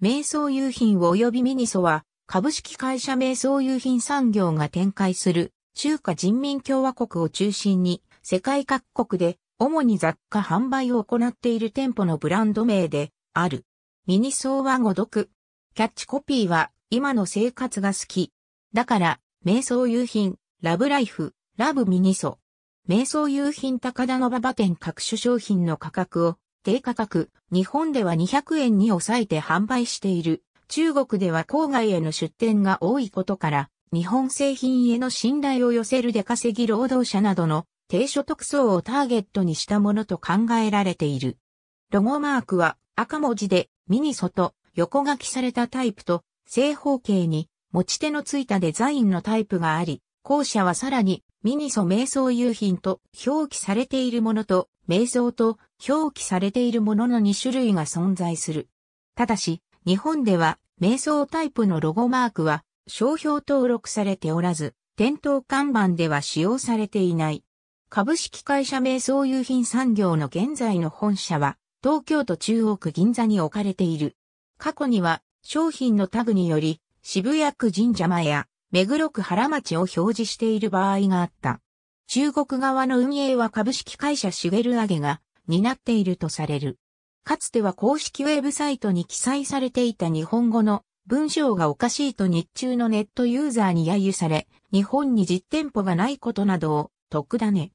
瞑想用品及びミニソは、株式会社瞑想用品産業が展開する中華人民共和国を中心に世界各国で主に雑貨販売を行っている店舗のブランド名である。ミニソーは語読。キャッチコピーは今の生活が好き。だから、瞑想用品、ラブライフ、ラブミニソ。瞑想用品高田の馬場店各種商品の価格を低価格、日本では200円に抑えて販売している。中国では郊外への出店が多いことから、日本製品への信頼を寄せる出稼ぎ労働者などの低所得層をターゲットにしたものと考えられている。ロゴマークは赤文字でミニ外、横書きされたタイプと正方形に持ち手のついたデザインのタイプがあり、後者はさらにミニソ瞑想夕品と表記されているものと、瞑想と表記されているものの2種類が存在する。ただし、日本では、瞑想タイプのロゴマークは、商標登録されておらず、店頭看板では使用されていない。株式会社瞑想夕品産業の現在の本社は、東京都中央区銀座に置かれている。過去には、商品のタグにより、渋谷区神社前や目黒区原町を表示している場合があった。中国側の運営は株式会社シュゲルアゲが担っているとされる。かつては公式ウェブサイトに記載されていた日本語の文章がおかしいと日中のネットユーザーに揶揄され、日本に実店舗がないことなどを、特だね。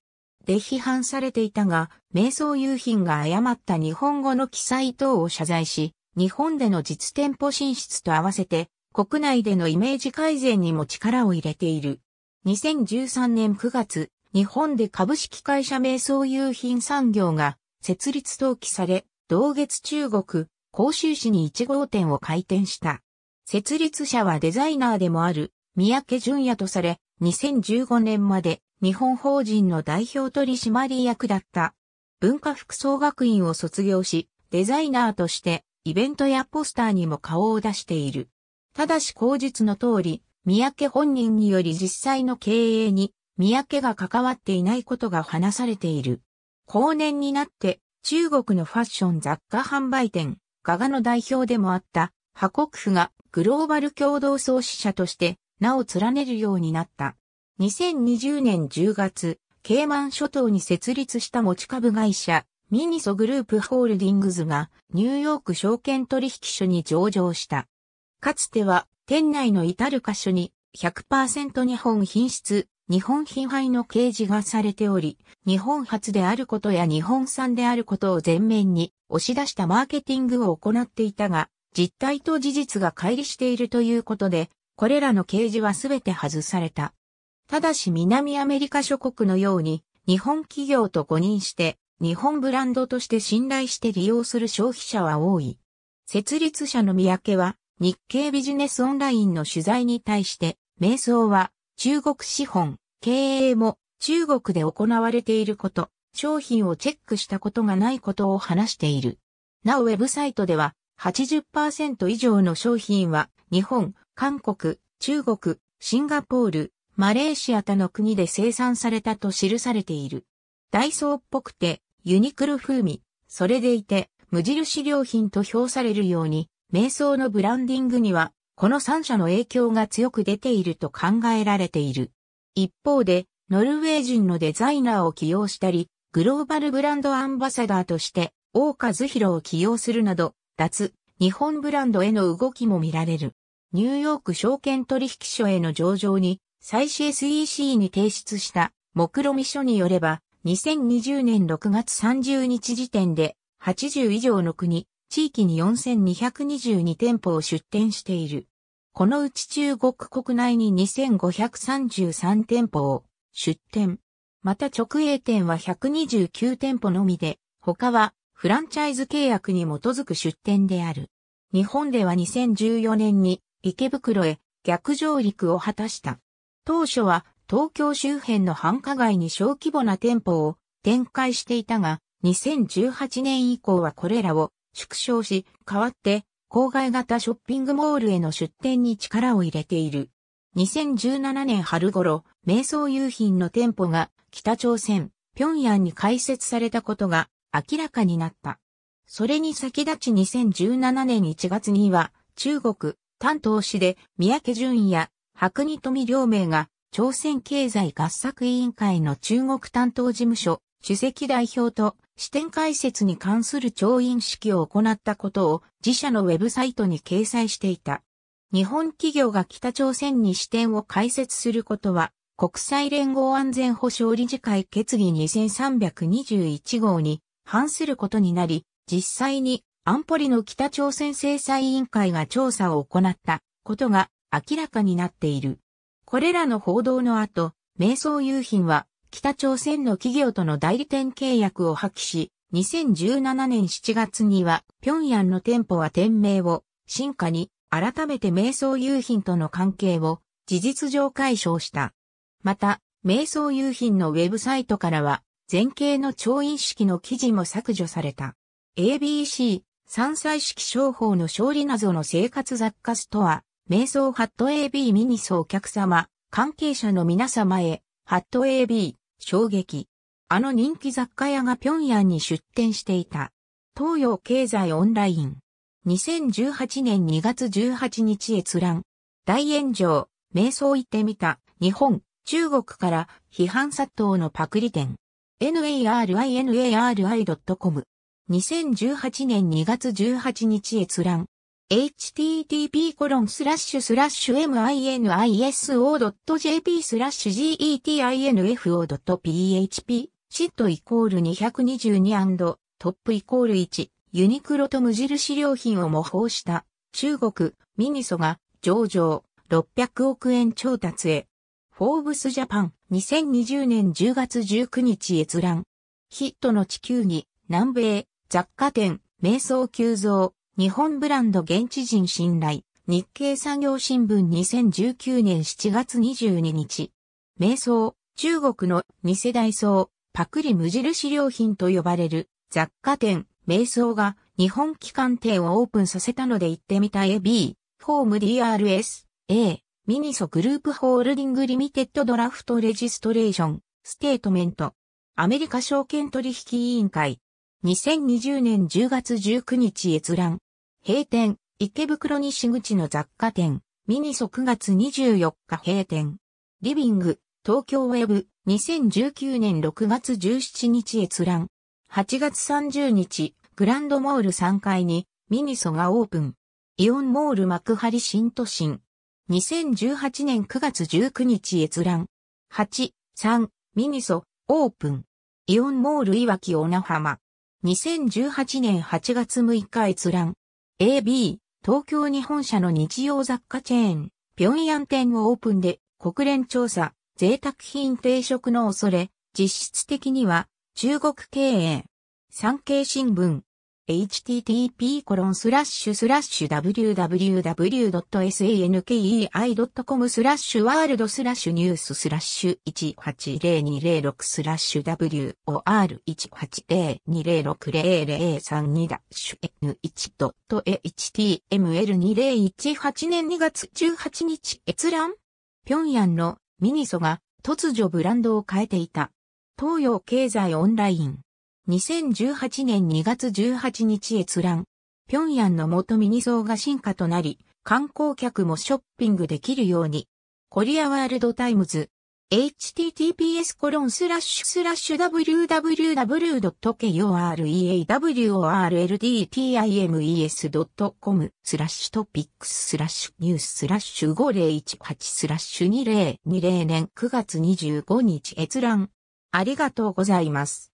で批判されていたが、瞑想夕品が誤った日本語の記載等を謝罪し、日本での実店舗進出と合わせて、国内でのイメージ改善にも力を入れている。2013年9月、日本で株式会社名相有品産業が設立登記され、同月中国、広州市に1号店を開店した。設立者はデザイナーでもある三宅淳也とされ、2015年まで日本法人の代表取締役だった。文化服装学院を卒業し、デザイナーとしてイベントやポスターにも顔を出している。ただし口述の通り、三宅本人により実際の経営に三宅が関わっていないことが話されている。後年になって中国のファッション雑貨販売店、ガガの代表でもあったハコクフがグローバル共同創始者として名を連ねるようになった。2020年10月、ケイマン諸島に設立した持ち株会社、ミニソグループホールディングズがニューヨーク証券取引所に上場した。かつては、店内の至る箇所に100%日本品質、日本品配の掲示がされており、日本初であることや日本産であることを前面に押し出したマーケティングを行っていたが、実態と事実が乖離しているということで、これらの掲示はすべて外された。ただし南アメリカ諸国のように、日本企業と誤認して、日本ブランドとして信頼して利用する消費者は多い。設立者の三宅は、日経ビジネスオンラインの取材に対して、瞑想は中国資本、経営も中国で行われていること、商品をチェックしたことがないことを話している。なおウェブサイトでは80%以上の商品は日本、韓国、中国、シンガポール、マレーシア他の国で生産されたと記されている。ダイソーっぽくてユニクロ風味、それでいて無印良品と評されるように瞑想のブランディングには、この3社の影響が強く出ていると考えられている。一方で、ノルウェー人のデザイナーを起用したり、グローバルブランドアンバサダーとして、大和弘を起用するなど、脱、日本ブランドへの動きも見られる。ニューヨーク証券取引所への上場に、最新 SEC に提出した、目論見書によれば、2020年6月30日時点で、80以上の国、地域に4222店舗を出店している。このうち中国国内に2533店舗を出店。また直営店は129店舗のみで、他はフランチャイズ契約に基づく出店である。日本では2014年に池袋へ逆上陸を果たした。当初は東京周辺の繁華街に小規模な店舗を展開していたが、2018年以降はこれらを縮小し、代わって、郊外型ショッピングモールへの出店に力を入れている。2017年春頃、瞑想郵品の店舗が北朝鮮、平壌に開設されたことが明らかになった。それに先立ち2017年1月には、中国、丹東市で三宅淳也、白二富両名が朝鮮経済合作委員会の中国担当事務所、主席代表と視点解説に関する調印式を行ったことを自社のウェブサイトに掲載していた。日本企業が北朝鮮に視点を開設することは、国際連合安全保障理事会決議2321号に反することになり、実際に安保理の北朝鮮制裁委員会が調査を行ったことが明らかになっている。これらの報道の後、瞑想夕品は北朝鮮の企業との代理店契約を破棄し、2017年7月には、平壌の店舗は店名を、進化に、改めて瞑想夕品との関係を、事実上解消した。また、瞑想夕品のウェブサイトからは、前景の調印式の記事も削除された。ABC、三歳式商法の勝利謎の生活雑貨ストア、瞑想ハット AB ミニスお客様、関係者の皆様へ、ハット AB、衝撃。あの人気雑貨屋が平壌に出店していた。東洋経済オンライン。2018年2月18日閲覧。大炎上、瞑想行ってみた。日本、中国から批判殺到のパクリ店。narinari.com。2018年2月18日閲覧。http://miniso.jp getinfo.php シットイコール222トップイコール1ユニクロと無印良品を模倣した中国ミニソが上場600億円調達へフォーブスジャパン2020年10月19日閲覧ヒットの地球に南米雑貨店瞑想急増日本ブランド現地人信頼、日経産業新聞2019年7月22日。瞑想、中国の二世代層、パクリ無印良品と呼ばれる雑貨店、瞑想が日本機関店をオープンさせたので行ってみた AB、ォーム DRS、A、ミニソグループホールディングリミテッドドラフトレジストレーション、ステートメント。アメリカ証券取引委員会。2020年10月19日閲覧。閉店、池袋西口の雑貨店、ミニソ9月24日閉店。リビング、東京ウェブ、2019年6月17日閲覧。8月30日、グランドモール3階に、ミニソがオープン。イオンモール幕張新都心。2018年9月19日閲覧。8、3、ミニソ、オープン。イオンモールいわき小名浜。2018年8月6日閲覧。AB、東京日本社の日用雑貨チェーン、平壌店をオープンで国連調査、贅沢品定食の恐れ、実質的には中国経営。産経新聞、http://www.sankei.com スラッシュワールドスラッシュニューススラッシュ180206スラッシュ WOR1802060032 ダッシュ N1.html2018 年2月18日閲覧平壌のミニソが突如ブランドを変えていた。東洋経済オンライン。2018年2月18日閲覧。平壌の元ミニ像が進化となり、観光客もショッピングできるように。コリアワールドタイムズ。https コロンスラッシュスラッシュ www.koreaworldtimes.com スラッシュトピックススラッシュニューススラッシュ5018スラッシュ2020年9月25日閲覧。ありがとうございます。